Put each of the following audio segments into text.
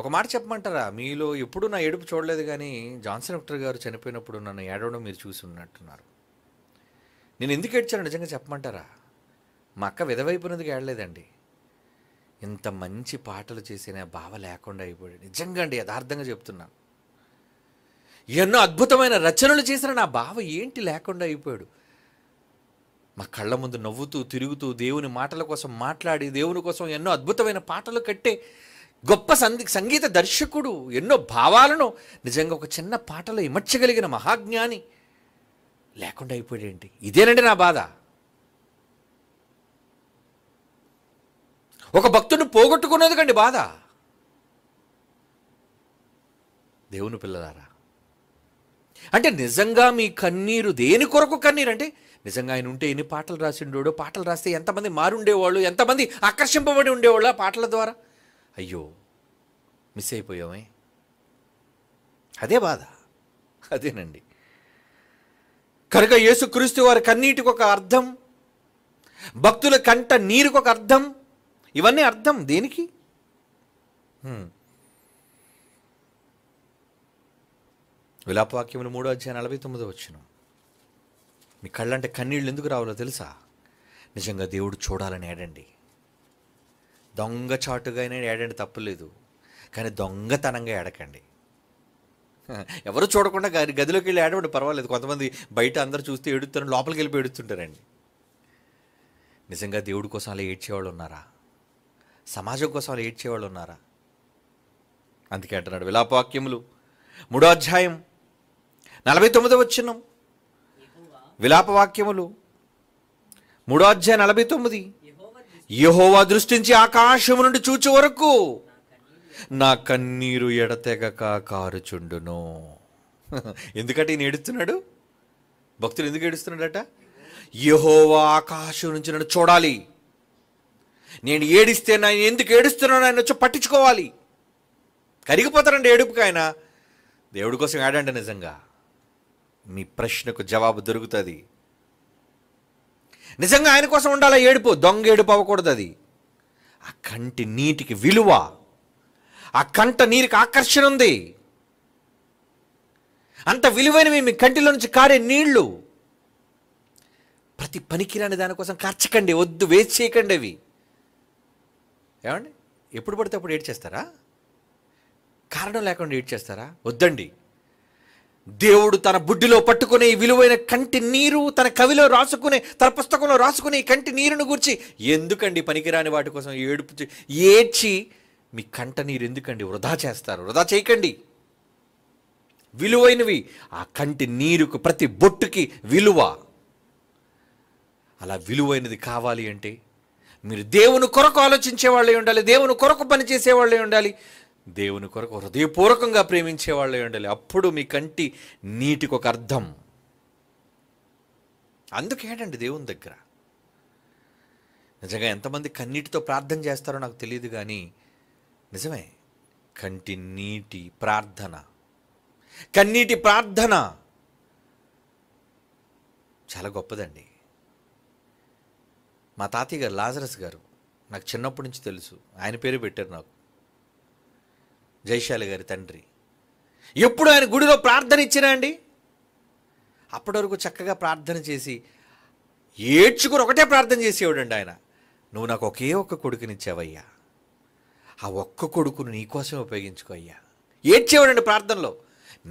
ఒక మాట చెప్పమంటారా మీలో ఎప్పుడు నా ఏడుపు చూడలేదు కానీ జాన్సన్ డాక్టర్ గారు చనిపోయినప్పుడు నన్ను ఏడవడం మీరు చూసి ఉన్నట్టున్నారు నేను ఎందుకు ఏడ్చాను నిజంగా చెప్పమంటారా మా అక్క విధవైపోయినందుకు ఏడలేదండి ఇంత మంచి పాటలు చేసిన బావ లేకుండా అయిపోయాడు నిజంగా అండి యథార్థంగా చెప్తున్నాను ఎన్నో అద్భుతమైన రచనలు చేసిన నా బావ ఏంటి లేకుండా అయిపోయాడు మా కళ్ళ ముందు నవ్వుతూ తిరుగుతూ దేవుని మాటల కోసం మాట్లాడి దేవుని కోసం ఎన్నో అద్భుతమైన పాటలు కట్టే గొప్ప సంగీ సంగీత దర్శకుడు ఎన్నో భావాలను నిజంగా ఒక చిన్న పాటలో ఇమర్చగలిగిన మహాజ్ఞాని లేకుండా అయిపోయాడేంటి ఇదేనండి నా బాధ ఒక భక్తుని పోగొట్టుకున్నది కండి బాధ దేవుని పిల్లలారా అంటే నిజంగా మీ కన్నీరు దేని కొరకు కన్నీరు అంటే నిజంగా ఆయన ఉంటే ఎన్ని పాటలు రాసిండోడో పాటలు రాస్తే ఎంతమంది మారుండేవాళ్ళు ఎంతమంది ఆకర్షింపబడి ఉండేవాళ్ళు ఆ పాటల ద్వారా అయ్యో మిస్ అయిపోయామే అదే బాధ అదేనండి కనుక యేసుక్రీస్తు వారి కన్నీటికి ఒక అర్థం భక్తుల కంట నీరుకు ఒక అర్థం ఇవన్నీ అర్థం దేనికి విలాపవాక్యములు మూడో అధ్యాయ నలభై తొమ్మిదో వచ్చిన మీ కళ్ళంటే కన్నీళ్ళు ఎందుకు రావాలో తెలుసా నిజంగా దేవుడు చూడాలని ఏడండి దొంగచాటుగా ఏడండి తప్పులేదు కానీ దొంగతనంగా ఏడకండి ఎవరు చూడకుండా గదిలోకి వెళ్ళి ఏడవండి పర్వాలేదు కొంతమంది బయట అందరు చూస్తే ఏడుతారు లోపలికి వెళ్ళిపోయి ఏడుతుంటారండి నిజంగా దేవుడి కోసం అలా ఏడ్చేవాళ్ళు ఉన్నారా సమాజం కోసం అలా ఏడ్చేవాళ్ళు ఉన్నారా అందుకే అంటున్నాడు విలాపవాక్యములు మూడో అధ్యాయం నలభై తొమ్మిదో వచ్చిన విలాపవాక్యములు మూడో అధ్యాయం నలభై తొమ్మిది యహోవా దృష్టించి ఆకాశము నుండి చూచే వరకు నా కన్నీరు ఎడతెగక కారుచుండును ఎందుకంటే ఈయన ఏడుస్తున్నాడు భక్తులు ఎందుకు ఏడుస్తున్నాడట యహోవా ఆకాశం నుంచి నన్ను చూడాలి నేను ఏడిస్తే నా ఎందుకు ఏడుస్తున్నాను ఆయన వచ్చి పట్టించుకోవాలి కరిగిపోతారండి ఏడుపుకి ఆయన దేవుడి కోసం ఏడండి నిజంగా మీ ప్రశ్నకు జవాబు దొరుకుతుంది నిజంగా ఆయన కోసం ఉండాలా ఏడుపు దొంగ ఏడుపు అవ్వకూడదు అది ఆ కంటి నీటికి విలువ ఆ కంట నీరికి ఆకర్షణ ఉంది అంత విలువైనవి మీ కంటిలో నుంచి కారే నీళ్లు ప్రతి పనికిరాని దానికోసం ఖర్చకండి వద్దు వేస్ట్ చేయకండి అవి ఏమండి ఎప్పుడు పడితే అప్పుడు ఏడ్ చేస్తారా కారణం లేకుండా ఏడ్ చేస్తారా వద్దండి దేవుడు తన బుడ్డిలో పట్టుకునే విలువైన కంటి నీరు తన కవిలో రాసుకునే తన పుస్తకంలో రాసుకునే కంటి నీరును గురించి ఎందుకండి పనికిరాని వాటి కోసం ఏడుపు ఏడ్చి మీ కంట నీరు ఎందుకండి వృధా చేస్తారు వృధా చేయకండి విలువైనవి ఆ కంటి నీరుకు ప్రతి బొట్టుకి విలువ అలా విలువైనది కావాలి అంటే మీరు దేవుని కొరకు ఆలోచించే వాళ్ళే ఉండాలి దేవుని కొరకు పనిచేసే వాళ్ళే ఉండాలి దేవుని కొరకు హృదయపూర్వకంగా ప్రేమించే వాళ్ళే ఉండాలి అప్పుడు మీ కంటి నీటికి ఒక అర్థం అందుకేటండి దేవుని దగ్గర నిజంగా ఎంతమంది కన్నీటితో ప్రార్థన చేస్తారో నాకు తెలియదు కానీ నిజమే కంటి నీటి ప్రార్థన కన్నీటి ప్రార్థన చాలా గొప్పదండి మా తాతయ్య గారు లాజరస్ గారు నాకు చిన్నప్పటి నుంచి తెలుసు ఆయన పేరు పెట్టారు నాకు జైశాలి గారి తండ్రి ఎప్పుడు ఆయన గుడిలో ప్రార్థన ఇచ్చినా అండి అప్పటి వరకు చక్కగా ప్రార్థన చేసి ఏడ్చుకుని ఒకటే ప్రార్థన చేసేవాడండి ఆయన నువ్వు నాకు ఒకే ఒక్క కొడుకునిచ్చావయ్యా ఆ ఒక్క కొడుకును నీకోసం ఉపయోగించుకో అయ్యా ఏడ్చేవాడండి ప్రార్థనలో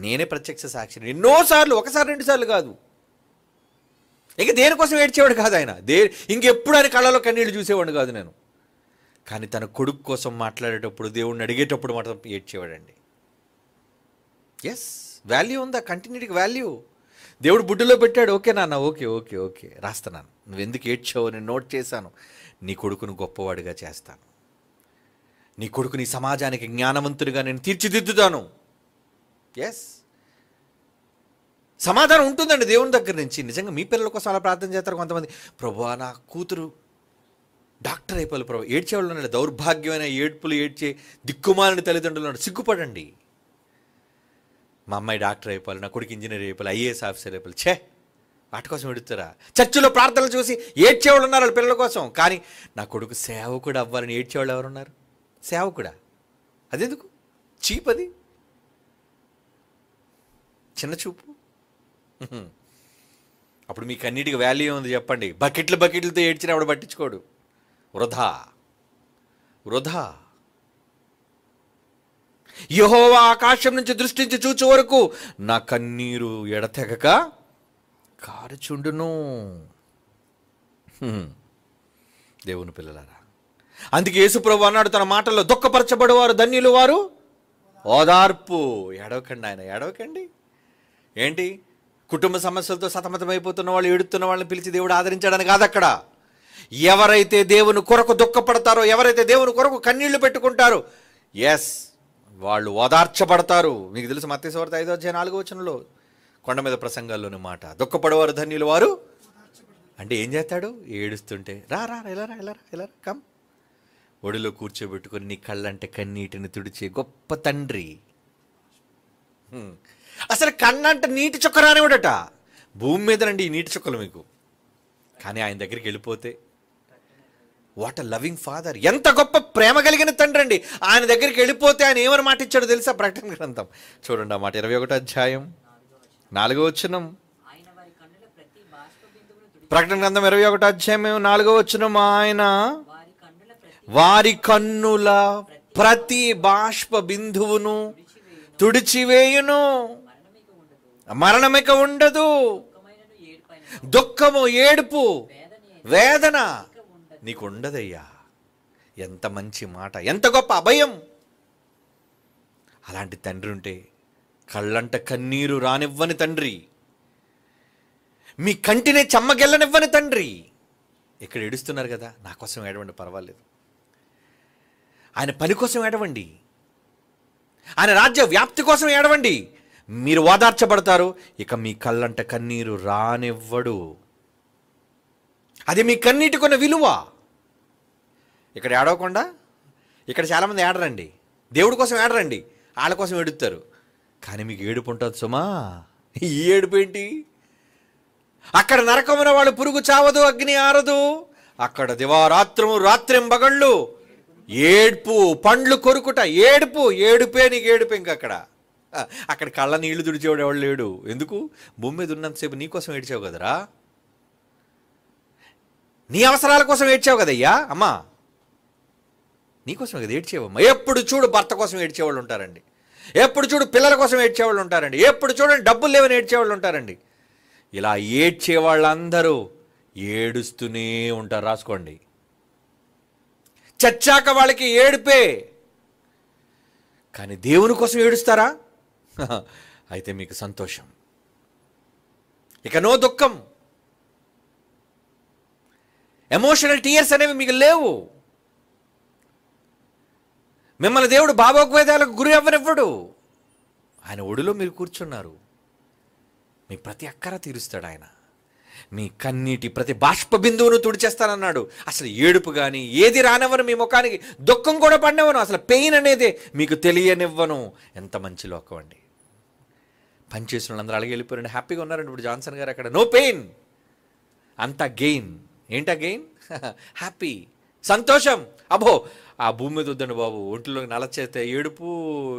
నేనే ప్రత్యక్ష సాక్షిని ఎన్నోసార్లు ఒకసారి రెండుసార్లు కాదు ఇక దేనికోసం ఏడ్చేవాడు కాదు ఆయన దే ఇంకెప్పుడు ఆయన కళ్ళలో కన్నీళ్ళు చూసేవాడు కాదు నేను కానీ తన కొడుకు కోసం మాట్లాడేటప్పుడు దేవుడిని అడిగేటప్పుడు మాత్రం ఏడ్చేవాడండి ఎస్ వాల్యూ ఉందా కంటిన్యూటీకి వాల్యూ దేవుడు బుడ్డులో పెట్టాడు ఓకే నాన్న ఓకే ఓకే ఓకే రాస్తున్నాను నువ్వు ఎందుకు ఏడ్చావు నేను నోట్ చేశాను నీ కొడుకును గొప్పవాడిగా చేస్తాను నీ కొడుకు నీ సమాజానికి జ్ఞానవంతుడిగా నేను తీర్చిదిద్దుతాను ఎస్ సమాధానం ఉంటుందండి దేవుని దగ్గర నుంచి నిజంగా మీ పిల్లల కోసం అలా ప్రార్థన చేస్తారు కొంతమంది ప్రభు నా కూతురు డాక్టర్ అయిపోయాలి ప్రభు ఏడ్చేవాళ్ళు ఉన్నాడు దౌర్భాగ్యమైన ఏడ్పులు ఏడ్చే దిక్కుమాలని తల్లిదండ్రులు ఉన్నాడు సిగ్గుపడండి మా అమ్మాయి డాక్టర్ అయిపోవాలి నా కొడుకు ఇంజనీర్ అయిపోవాలి ఐఏఎస్ ఆఫీసర్ అయిపోయి ఛే వాటి కోసం ఎడుతారా చర్చిలో ప్రార్థనలు చూసి ఏడ్చేవాళ్ళు ఉన్నారు వాళ్ళ పిల్లల కోసం కానీ నా కొడుకు సేవకుడు అవ్వాలని ఏడ్చేవాళ్ళు ఎవరున్నారు సేవకుడా అదెందుకు చీప్ అది చిన్న చూపు అప్పుడు మీకు అన్నిటికీ వాల్యూ ఉంది చెప్పండి బకెట్లు బకెట్లతో ఏడ్చినా ఆవిడ పట్టించుకోడు వృధా వృధా యహోవా ఆకాశం నుంచి దృష్టించి చూచే వరకు నా కన్నీరు ఎడతెగక కారుచుండును దేవుని పిల్లలారా అందుకే యేసుప్రభు అన్నాడు తన మాటల్లో దుఃఖపరచబడేవారు ధన్యులు వారు ఓదార్పు ఎడవకండి ఆయన ఎడవకండి ఏంటి కుటుంబ సమస్యలతో సతమతమైపోతున్న వాళ్ళు ఏడుతున్న వాళ్ళని పిలిచి దేవుడు ఆదరించాడని కాదు అక్కడ ఎవరైతే దేవుని కొరకు దుఃఖపడతారో ఎవరైతే దేవుని కొరకు కన్నీళ్లు పెట్టుకుంటారో ఎస్ వాళ్ళు ఓదార్చబడతారు మీకు తెలుసు మత్స్యవార్త ఐదో అధ్యాయ నాలుగో వచనంలో కొండ మీద ప్రసంగాల్లోని మాట దుఃఖపడేవారు ధన్యులు వారు అంటే ఏం చేస్తాడు ఏడుస్తుంటే రా రా ఎలా రా ఎలా రా ఎలా రా కమ్ ఒడిలో కూర్చోబెట్టుకొని నీ కళ్ళంటే కన్నీటిని తుడిచే గొప్ప తండ్రి అసలు కన్నంటే నీటి చుక్క రానివాడట భూమి మీద నండి ఈ నీటి చుక్కలు మీకు కానీ ఆయన దగ్గరికి వెళ్ళిపోతే వాట్ అ లవింగ్ ఫాదర్ ఎంత గొప్ప ప్రేమ కలిగిన తండ్రి అండి ఆయన దగ్గరికి వెళ్ళిపోతే ఆయన ఏమని మాట ఇచ్చాడో తెలుసా ప్రకటన గ్రంథం చూడండి ఆ మాట ఇరవై ఒకటో అధ్యాయం నాలుగో వచ్చినం ప్రకటన గ్రంథం ఇరవై ఒకటో అధ్యాయం నాలుగో వచ్చినం ఆయన వారి కన్నుల ప్రతి బాష్ప బిందువును తుడిచివేయును మరణమిక ఉండదు దుఃఖము ఏడుపు వేదన నీకు ఉండదయ్యా ఎంత మంచి మాట ఎంత గొప్ప అభయం అలాంటి తండ్రి ఉంటే కళ్ళంట కన్నీరు రానివ్వని తండ్రి మీ కంటినే చెమ్మగెళ్ళనివ్వని తండ్రి ఇక్కడ ఏడుస్తున్నారు కదా నా కోసం ఏడవండి పర్వాలేదు ఆయన పని కోసం ఏడవండి ఆయన రాజ్య వ్యాప్తి కోసం ఏడవండి మీరు ఓదార్చబడతారు ఇక మీ కళ్ళంట కన్నీరు రానివ్వడు అది మీ కన్నీటికున్న విలువ ఇక్కడ ఏడవకుండా ఇక్కడ చాలామంది ఏడరండి దేవుడి కోసం ఏడరండి వాళ్ళ కోసం ఏడుతారు కానీ మీకు ఏడుపు ఉంటుంది సుమా ఈ ఏడుపు ఏంటి అక్కడ నరకమున వాళ్ళు పురుగు చావదు అగ్ని ఆరదు అక్కడ దివారాత్రము బగళ్ళు ఏడ్పు పండ్లు కొరుకుట ఏడుపు ఏడుపే నీకు ఏడుపు ఇంకక్కడ అక్కడ కళ్ళ నీళ్లు తుడిచేవాడు ఎవడు లేడు ఎందుకు భూమి మీద ఉన్నంతసేపు నీకోసం ఏడ్చావు కదరా నీ అవసరాల కోసం ఏడ్చావు కదయ్యా అమ్మా నీకోసం కదా ఏడ్చేవమ్మా ఎప్పుడు చూడు భర్త కోసం ఏడ్చేవాళ్ళు ఉంటారండి ఎప్పుడు చూడు పిల్లల కోసం ఏడ్చేవాళ్ళు ఉంటారండి ఎప్పుడు చూడండి డబ్బులు లేవని ఏడ్చేవాళ్ళు ఉంటారండి ఇలా ఏడ్చే వాళ్ళందరూ ఏడుస్తూనే ఉంటారు రాసుకోండి చచ్చాక వాళ్ళకి ఏడిపే కానీ దేవుని కోసం ఏడుస్తారా అయితే మీకు సంతోషం ఇక నో దుఃఖం ఎమోషనల్ టీయర్స్ అనేవి మీకు లేవు మిమ్మల్ని దేవుడు భావోగ్వేదాలకు గురి అవ్వనివ్వడు ఆయన ఒడిలో మీరు కూర్చున్నారు మీ ప్రతి అక్కర తీరుస్తాడు ఆయన మీ కన్నీటి ప్రతి బాష్ప బిందువును తుడిచేస్తానన్నాడు అసలు ఏడుపు కానీ ఏది రానివ్వను మీ ముఖానికి దుఃఖం కూడా పడినవను అసలు పెయిన్ అనేది మీకు తెలియనివ్వను ఎంత మంచి లోకం అండి పనిచేసిన వాళ్ళందరూ అలాగే వెళ్ళిపోయారండి హ్యాపీగా ఉన్నారండి ఇప్పుడు జాన్సన్ గారు అక్కడ నో పెయిన్ అంత గెయిన్ ఏంటా గెయిన్ హ్యాపీ సంతోషం అబ్బో ఆ భూమి మీద వద్దండి బాబు ఒంట్లో నలచేస్తే ఏడుపు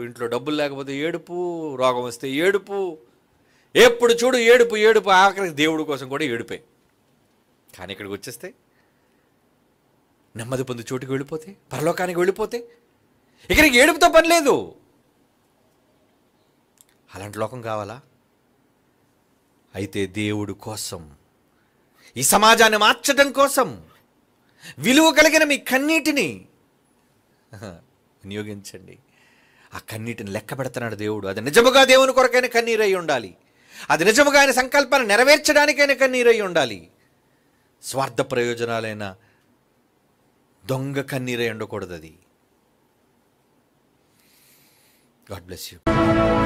ఇంట్లో డబ్బులు లేకపోతే ఏడుపు రోగం వస్తే ఏడుపు ఎప్పుడు చూడు ఏడుపు ఏడుపు ఆఖరికి దేవుడి కోసం కూడా ఏడుపే కానీ ఇక్కడికి వచ్చేస్తే నెమ్మది పొంది చోటుకి వెళ్ళిపోతే పరలోకానికి వెళ్ళిపోతే ఇక్కడికి ఏడుపుతో పని లేదు అలాంటి లోకం కావాలా అయితే దేవుడు కోసం ఈ సమాజాన్ని మార్చడం కోసం విలువ కలిగిన మీ కన్నీటిని వినియోగించండి ఆ కన్నీటిని లెక్క పెడుతున్నాడు దేవుడు అది నిజముగా దేవుని కొరకైన కన్నీరై ఉండాలి అది నిజముగా ఆయన సంకల్పన నెరవేర్చడానికైనా కన్నీరై ఉండాలి స్వార్థ ప్రయోజనాలైన దొంగ కన్నీరై ఉండకూడదు అది గాడ్ బ్లెస్ యూ